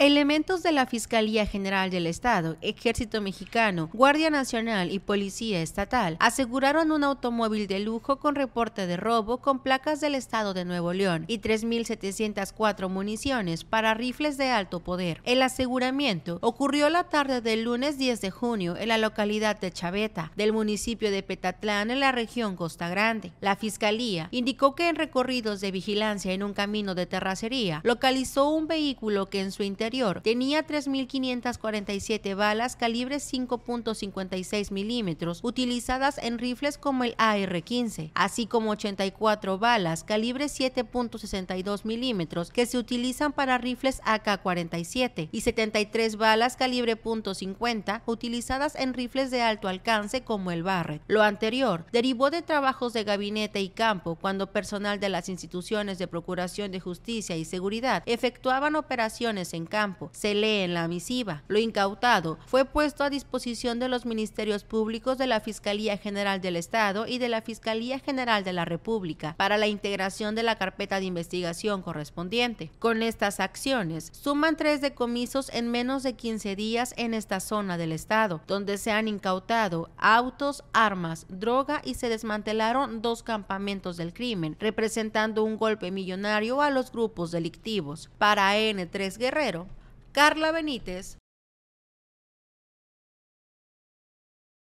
Elementos de la Fiscalía General del Estado, Ejército Mexicano, Guardia Nacional y Policía Estatal aseguraron un automóvil de lujo con reporte de robo con placas del Estado de Nuevo León y 3.704 municiones para rifles de alto poder. El aseguramiento ocurrió la tarde del lunes 10 de junio en la localidad de Chaveta, del municipio de Petatlán, en la región Costa Grande. La Fiscalía indicó que en recorridos de vigilancia en un camino de terracería localizó un vehículo que en su interior Tenía 3.547 balas calibre 5.56 milímetros utilizadas en rifles como el AR-15, así como 84 balas calibre 7.62 milímetros que se utilizan para rifles AK-47 y 73 balas calibre .50 utilizadas en rifles de alto alcance como el Barrett. Lo anterior derivó de trabajos de gabinete y campo cuando personal de las instituciones de Procuración de Justicia y Seguridad efectuaban operaciones en campo campo. Se lee en la misiva. Lo incautado fue puesto a disposición de los ministerios públicos de la Fiscalía General del Estado y de la Fiscalía General de la República para la integración de la carpeta de investigación correspondiente. Con estas acciones, suman tres decomisos en menos de 15 días en esta zona del Estado, donde se han incautado autos, armas, droga y se desmantelaron dos campamentos del crimen, representando un golpe millonario a los grupos delictivos. Para N3 Guerrero, Carla Benítez